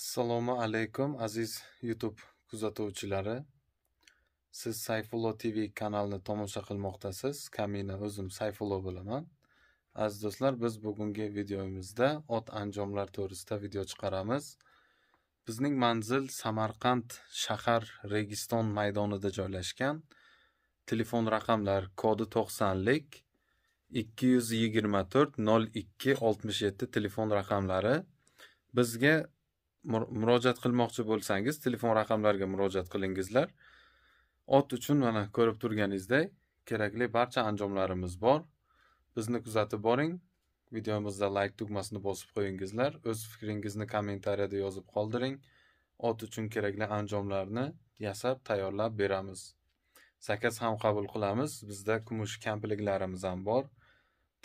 assalomu alaykum aziz youtube kuzatuvchilari siz sayfullo tv kanalini tomosha qilmoqdasiz kamina o'zim sayfullo bo'laman aziz do'stlar biz bugungi videomizda ot anjomlar to'g'risida video chiqaramiz bizning manzil samarqand shahar registon maydonida joylashgan telefon raqamlar kodi to'qsonlik ikki yuz yigirma to'rt nol ikki oltmish yetti telefon raqamlari bizga murojaat qilmoqchi bo'lsangiz telefon raqamlariga murojaat qilingizlar ot uchun mana ko'rib turganingizdek kerakli barcha anjomlarimiz bor bizni kuzatib boring videomizda layk like tugmasini bosib qo'yingizlar o'z fikringizni kommentariyada yozib qoldiring ot uchun kerakli anjomlarni yasab tayyorlab beramiz zakaz ham qabul qilamiz bizda kumush kampiliklarimiz ham bor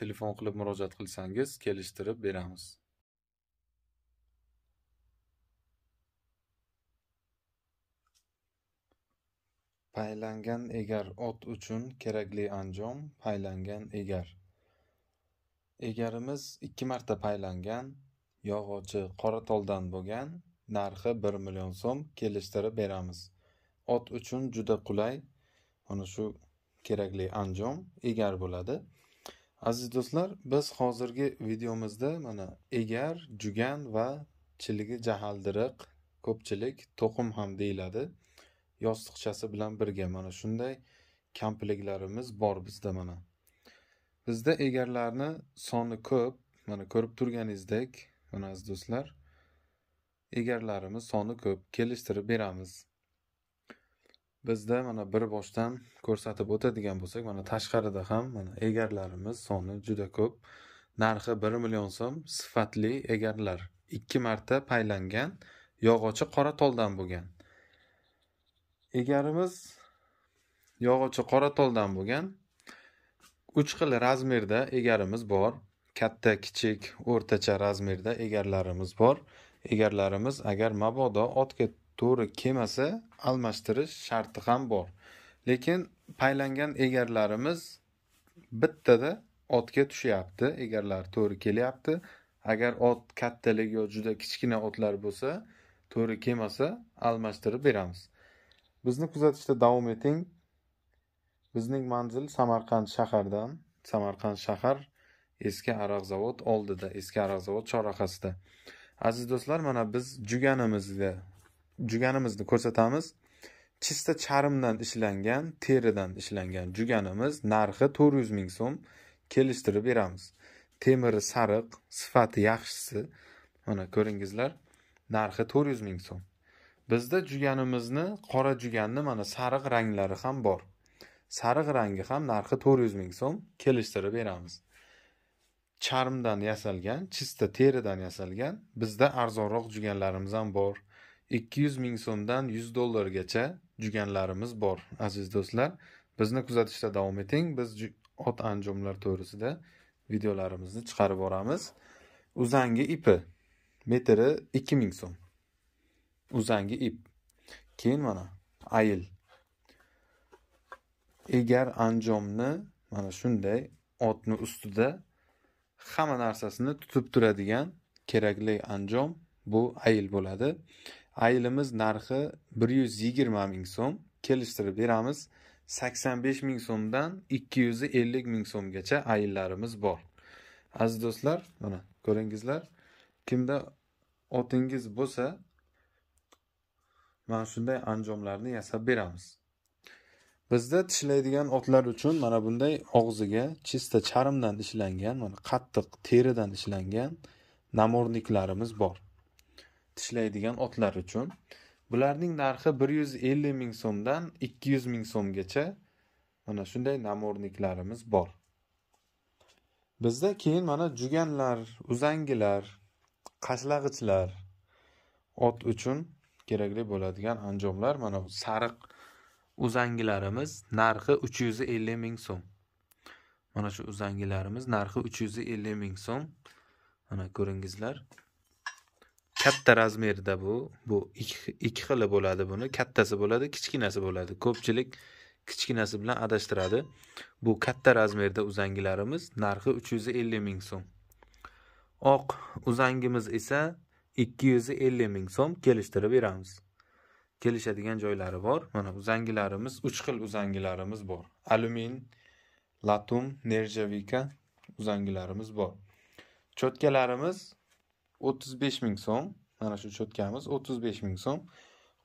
telefon qilib murojaat qilsangiz kelishtirib beramiz paylangan egar ot uchun kerakli anjom paylangan egar egarimiz ikki marta paylangan yog'ochi qora toldan bo'lgan narxi bir million so'm kelishtirib beramiz ot uchun juda qulay mana shu kerakli anjom egar bo'ladi aziz do'stlar biz hozirgi videomizda mana egar jugan va chiligi jahaldiriq ko'pchilik to'qim ham deyiladi yostiqchasi bilan birga mana shunday kampiliklarimiz bor bizda mana bizda egarlarni soni ko'p mana ko'rib turganingizdek mana aziz do'stlar egarlarimiz soni ko'p kelishtirib beramiz bizda mana bir boshdan ko'rsatib o'tadigan bo'lsak mana tashqarida ham mana egarlarimiz soni juda ko'p narxi bir million so'm sifatli egarlar ikki marta paylangan yog'ochi qora toldan bo'lgan egarimiz yog'ochi toldan bo'lgan uch xil razmerda egarimiz bor katta kichik o'rtacha razmerda egarlarimiz bor egarlarimiz agar mabodo otga to'g'ri kelmasa almashtirish sharti ham bor lekin paylangan egarlarimiz bittada otga tushyapti egarlar to'g'ri kelyapti agar ot kattaligi yo juda kichkina otlar bo'lsa to'g'ri kelmasa almashtirib beramiz bizni kuzatishda davom eting bizning manzil samarqand shahardan samarqand shahar eski araq zavod oldida eski araq zavod chorrahasida aziz do'stlar mana biz juganimizni juganimizni ko'rsatamiz chista charmdan ishlangan teridan ishlangan juganimiz narxi to'rt yuz ming so'm kelishtirib beramiz temiri sariq sifati yaxshisi mana ko'ringizlar narxi to'rt yuz ming so'm bizda juganimizni qora juganni mana sariq ranglari ham bor sariq rangi ham narxi to'rt yuz ming so'm kelishtirib beramiz charmdan yasalgan chista teridan yasalgan bizda arzonroq juganlarimiz ham bor ikki yuz ming so'mdan yuz dollargacha juganlarimiz bor aziz do'stlar bizni kuzatishda davom eting biz ot anjomlar to'g'risida videolarimizni chiqarib boramiz uzangi ipi metri ikki ming so'm uzangi ip keyin mana ayil egar anjomni mana shunday otni ustida hamma narsasini tutib turadigan kerakli anjom bu ayil bo'ladi ayilimiz narxi bir yuz yigirma ming so'm kelishtirib beramiz sakson besh ming so'mdan ikki yuz ellik ming so'mgacha ayillarimiz bor aziz do'stlar mana ko'ringizlar kimda otingiz bo'lsa mana shunday anjomlarni yasab beramiz bizda tishlaydigan otlar uchun mana bunday og'ziga chista charmdan ishlangan mana qattiq teridan ishlangan namorniklarimiz bor tishlaydigan otlar uchun bularning narxi bir yuz ellik ming so'mdan ikki yuz ming so'mgacha mana shunday namorniklarimiz bor bizda keyin mana juganlar uzangilar qashlag'ichlar ot uchun kerakli bo'ladigan anjomlar mana bu sariq uzangilarimiz narxi uch yuz ellik ming so'm mana shu uzangilarimiz narxi uch yuz ellik ming so'm mana ko'ringizlar katta razmerda bu bu ikki xili bo'ladi buni kattasi bo'ladi kichkinasi bo'ladi ko'pchilik kichkinasi bilan adashtiradi bu katta razmerda uzangilarimiz narxi uch yuz ellik ming so'm oq uzangimiz esa ikki yuz ellik ming so'm kelishtirib beramiz kelishadigan joylari bor mana uzangilarimiz uch xil uzangilarimiz bor alyumin latum nerjavika uzangilarimiz bor cho'tkalarimiz o'ttiz besh ming so'm mana shu cho'tkamiz o'ttiz besh ming so'm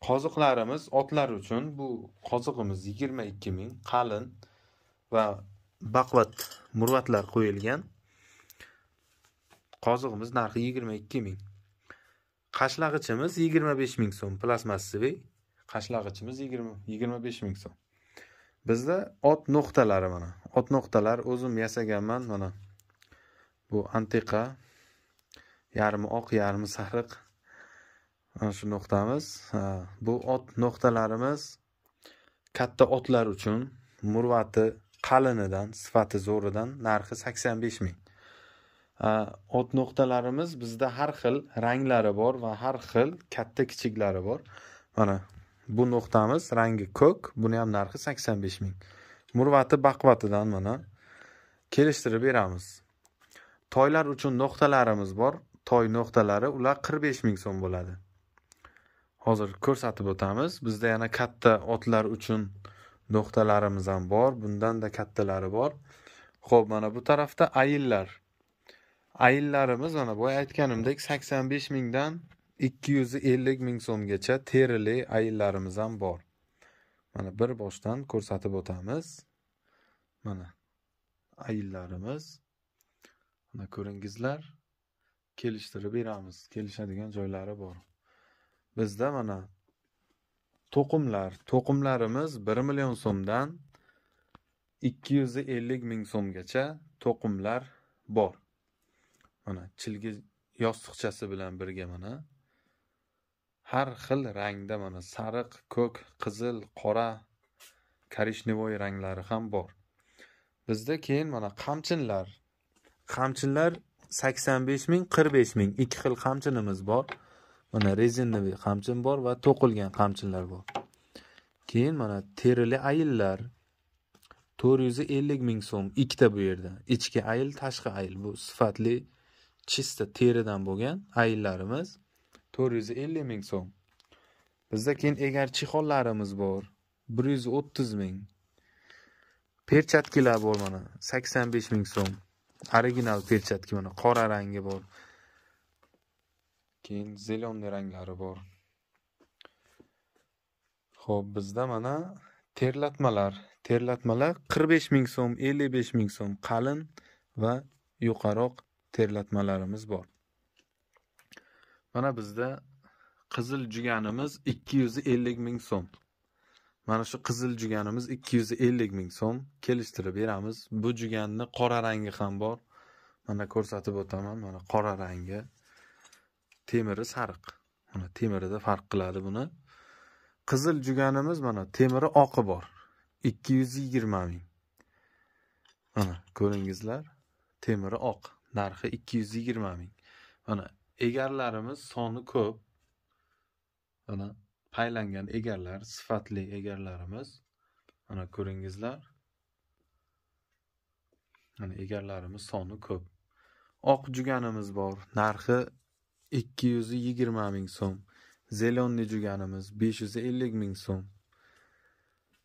qoziqlarimiz otlar uchun bu qoziqimiz yigirma ikki ming qalin va baqvat murvatlar qo'yilgan qoziqimiz narxi yigirma ikki ming qashlag'ichimiz yigirma besh ming so'm plasmassavый qashlag'ichimiz yigirma yigirma besh ming so'm bizda ot nuqtalari mana ot nuqtalar o'zim yasaganman mana bu antiqa yarmi oq yarmi sariq mana shu nuqtamiz bu ot nuqtalarimiz katta otlar uchun murvati qalinidan sifati zo'ridan narxi sakson besh ming o't э, nuqtalarimiz bizda har xil ranglari bor va har xil katta kichiklari bor mana bu nuqtamiz rangi ko'k buni ham narxi sakson besh ming murvati baquvatidan mana kelishtirib beramiz toylar uchun nuqtalarimiz bor toy nuqtalari ular qirq besh ming so'm bo'ladi hozir ko'rsatib o'tamiz bizda yana katta otlar uchun nuqtalarimiz ham bor bundanda kattalari bor ho'p mana bu tarafda ayillar ayillarimiz mana boya aytganimdek sakson besh mingdan ikki yuz ellik ming so'mgacha terili ayillarimiz ham bor mana bir boshdan ko'rsatib o'tamiz mana ayillarimiz mana ko'ringizlar kelishtirib beramiz kelishadigan joylari bor bizda mana to'qimlar to'qimlarimiz bir million so'mdan ikki yuz ellik ming so'mgacha to'qimlar bor mana chilgi yostiqchasi bilan birga mana har xil rangda mana sariq ko'k qizil qora korishnevoy ranglari ham bor bizda keyin mana qamchinlar qamchinlar sakson besh ming qirq besh ming ikki xil qamchinimiz bor mana rezinovый qamchin bor va to'qilgan qamchinlar bor keyin mana terili ayillar to'rt yuz ellik ming so'm ikkita bu yerda ichki ayil tashqi ayil bu sifatli chista teridan bo'lgan ayillarimiz to'rt yuz ellik ming so'm bizda keyin egar chexollarimiz bor bir yuz o'ttiz ming perchatkilar bor mana sakson besh ming so'm original perchatki mana qora rangi bor keyin зеленый ranglari bor ho'p bizda mana terlatmalar terlatmalar qirq besh ming so'm ellik besh ming so'm qalin va yuqaroq terlatmalarimiz bor mana bizda qizil juganimiz ikki yuz ellik ming so'm mana shu qizil juganimiz ikki yuz ellik ming so'm kelishtirib beramiz bu juganni qora rangi ham bor mana ko'rsatib o'taman mana qora rangi temiri sariq mana temirida farq qiladi buni qizil juganimiz mana temiri oqi bor ikki yuz yigirma ming mana ko'ringizlar temiri oq narxi ikki yuz yigirma ming mana egarlarimiz soni ko'p mana paylangan egarlar sifatli egarlarimiz mana ko'ringizlar mana egarlarimiz soni ko'p oq juganimiz bor narxi ikki yuz yigirma ming so'm zelonni juganimiz besh yuz ellik ming so'm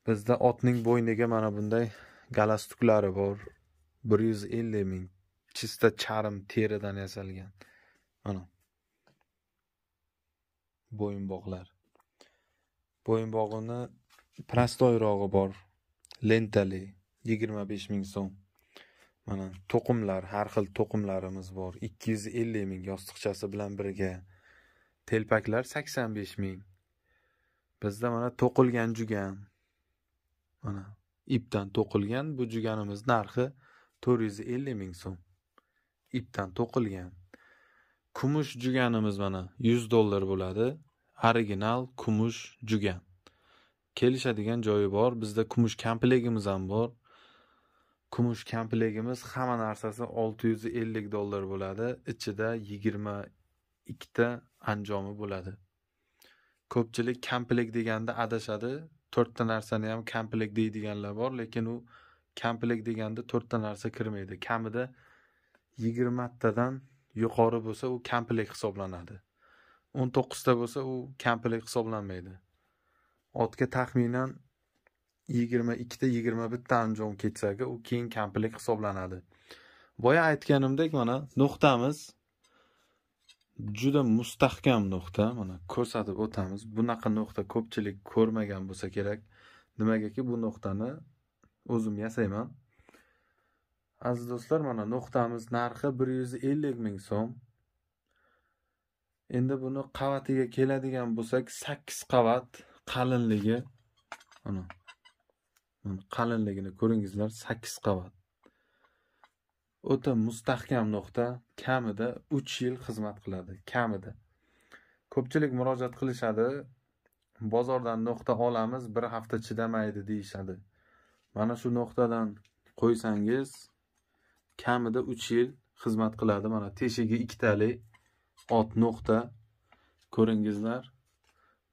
bizda otning bo'yniga mana bunday galastuklari bor bir yuz ellik ming chista charm teridan yasalgan mana bo'yinbog'lar bo'yinbog'ini prostoyrog'i bor lentali yigirma besh ming so'm mana to'qimlar har xil to'qimlarimiz bor ikki yuz ellik ming yostiqchasi bilan birga telpaklar sakson besh ming bizda mana to'qilgan jugan mana ipdan to'qilgan bu juganimiz narxi to'rt yuz ellik ming so'm ipdan to'qilgan kumush juganimiz mana yuz dollar bo'ladi original kumush jugan kelishadigan joyi bor bizda kumush kamplegimiz ham bor kumush kamplegimiz hamma narsasi olti yuz ellik dollar bo'ladi ichida yigirma ikkita anjomi bo'ladi ko'pchilik kampleg deganda adashadi to'rtta narsani ham kampleg deydiganlar bor lekin u kampleg deganda to'rtta narsa kirmaydi kamida yigirmatadan yuqori bo'lsa u kampilik hisoblanadi o'n to'qqizta bo'lsa u kampilik hisoblanmaydi otga taxminan yigirma ikkita yigirma bitta anjom ketsaga u keyin kampilik hisoblanadi boya aytganimdek mana nuqtamiz juda mustahkam nuqta mana ko'rsatib o'tamiz bunaqa nuqta ko'pchilik ko'rmagan bo'lsa kerak nimagaki bu nuqtani o'zim yasayman aziz do'stlar mana nuqtamiz narxi bir yuz ellik ming so'm endi buni qavatiga keladigan bo'lsak sakkiz qavat qalinligi mana qalinligini ko'ringizlar sakkiz qavat o'ta mustahkam nuqta kamida uch yil xizmat qiladi kamida ko'pchilik murojaat qilishadi bozordan nuqta olamiz bir hafta chidamaydi deyishadi mana shu nuqtadan qo'ysangiz kamida uch yil xizmat qiladi mana teshigi ikkitali ot nuqta ko'ringizlar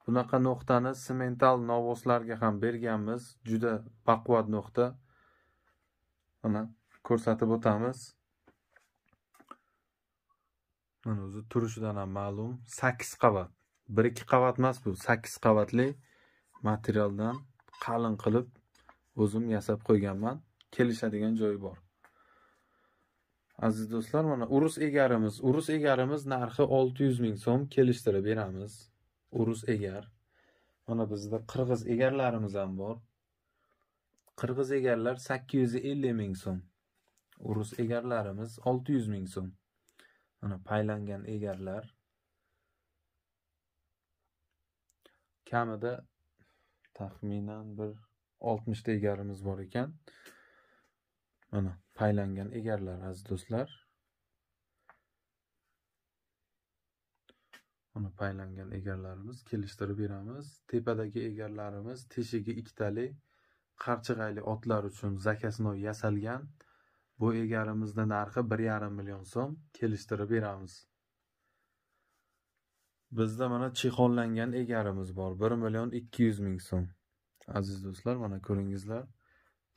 bunaqa nuqtani semental novoslarga ham berganmiz juda baquvvat nuqta mana ko'rsatib o'tamiz mana o'zi turishidan ham ma'lum sakkiz qavat bir ikki qavat emas bu sakkiz qavatli materialdan qalin qilib o'zim yasab qo'yganman kelishadigan joyi bor aziz do'stlar mana urus egarimiz urus egarimiz narxi olti yuz ming so'm kelishtirib beramiz urus egar mana bizda qirg'iz egarlarimiz ham bor qirg'iz egarlar sakkiz yuz ellik ming so'm urus egarlarimiz olti yuz ming so'm mana paylangan egarlar kamida taxminan bir oltmishta egarimiz bor ekan mana paylangan egarlar aziz do'stlar uni paylangan egarlarimiz kelishtirib beramiz tepadagi egarlarimiz teshigi ikkitali qarchig'ayli otlar uchun zakasnoy yasalgan bu egarimizni narxi bir yarim million so'm kelishtirib beramiz bizda mana chexollangan egarimiz bor bir million ikki yuz ming so'm aziz do'stlar mana ko'ringizlar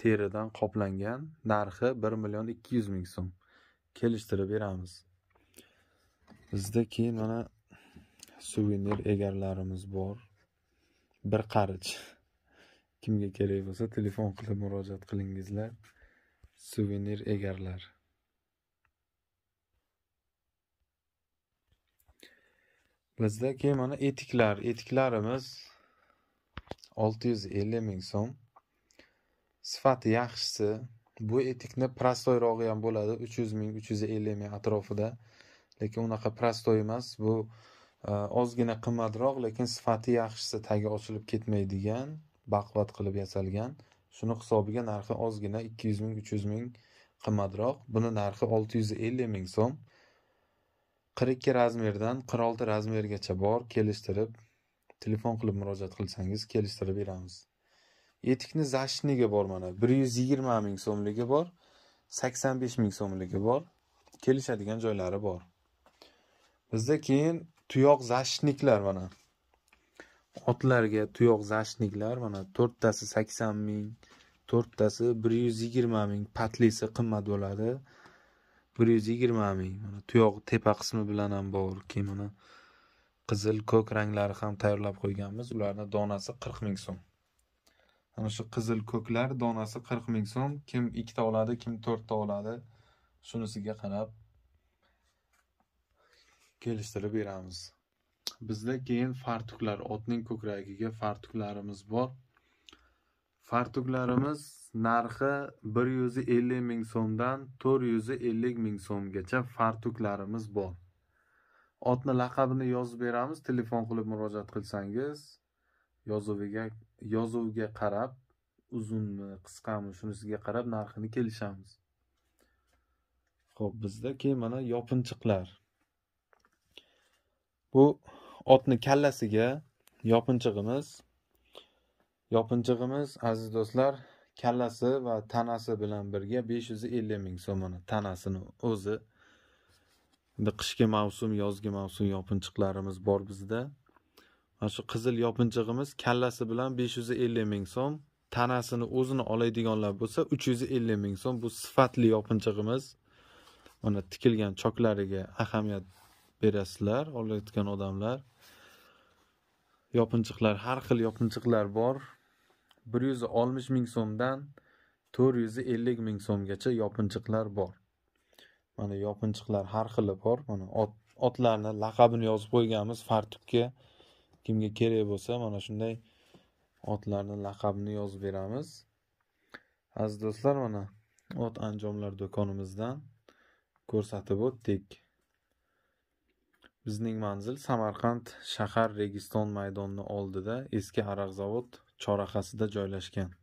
teridan qoplangan narxi bir million ikki yuz ming so'm kelishtirib beramiz bizda keyin mana suvenir egarlarimiz bor bir qarich kimga kerak bo'lsa telefon qilib murojaat qilingizlar suvenir egarlar bizda keyin mana etiklar etiklarimiz olti yuz ellik ming so'm sifati yaxshisi bu etikni prostoyrog'i ham bo'ladi uch yuz ming uch yuz ellik ming atrofida lekin unaqa prostoy emas bu e, ozgina qimmatroq lekin sifati yaxshisi tagi ochilib ketmaydigan baquvvat qilib yasalgan shuni hisobiga narxi ozgina ikki yuz ming uch yuz ming qimmatroq buni narxi olti yuz ellik ming so'm qirq ikki razmerdan qirq olti razmergacha bor kelishtirib telefon qilib murojaat qilsangiz kelishtirib beramiz etikni zashniga bor mana bir yuz yigirma ming so'mligi bor sakson besh ming so'mligi bor kelishadigan joylari bor bizda keyin tuyoq zashniklar mana otlarga tuyoq zashniklar mana to'rttasi sakson ming to'rttasi bir yuz yigirma ming patlisi qimmat bo'ladi bir yuz yigirma ming mana tuyoq tepa qismi bilan ham bor keyin mana qizil ko'k ranglari ham tayyorlab qo'yganmiz ularni donasi qirq ming so'm ana shu qizil ko'klar donasi qirq ming so'm kim ikkita oladi kim to'rtta oladi shunisiga qarab kelishtirib beramiz bizda keyin fartuklar otning ko'kragiga fartuklarimiz bor fartuklarimiz narxi bir yuz ellik ming so'mdan to'rt yuz ellik ming so'mgacha fartuklarimiz bor otni laqabini yozib beramiz telefon qilib murojaat qilsangiz yozuviga yozuvga qarab uzunmi qisqami shunisiga qarab narxini kelishamiz ho'p bizda keyin mana yopinchiqlar bu otni kallasiga yopinchig'imiz yopinchig'imiz aziz do'stlar kallasi va tanasi bilan birga besh yuz ellik ming so'm mana tanasini o'zi endi qishki mavsum yozgi mavsum yopinchiqlarimiz bor bizda mana shu qizil yopinchig'imiz kallasi bilan besh yuz ellik ming so'm tanasini o'zini oladiganlar bo'lsa uch yuz ellik ming so'm bu sifatli yopinchig'imiz mana tikilgan choklariga ahamiyat berasizlar olayotgan odamlar yopinchiqlar har xil yopinchiqlar bor bir yuz oltmish ming so'mdan to'rt yuz ellik ming so'mgacha yopinchiqlar bor mana yopinchiqlar har xili bor mana ot, otlarni laqabini yozib qo'yganmiz fartubga kimga kerak bo'lsa mana shunday otlarni laqabini yozib beramiz aziz do'stlar mana ot anjomlar do'konimizdan ko'rsatib o'tdik bizning manzil samarqand shahar registon maydoni oldida eski zavod chorrahasida joylashgan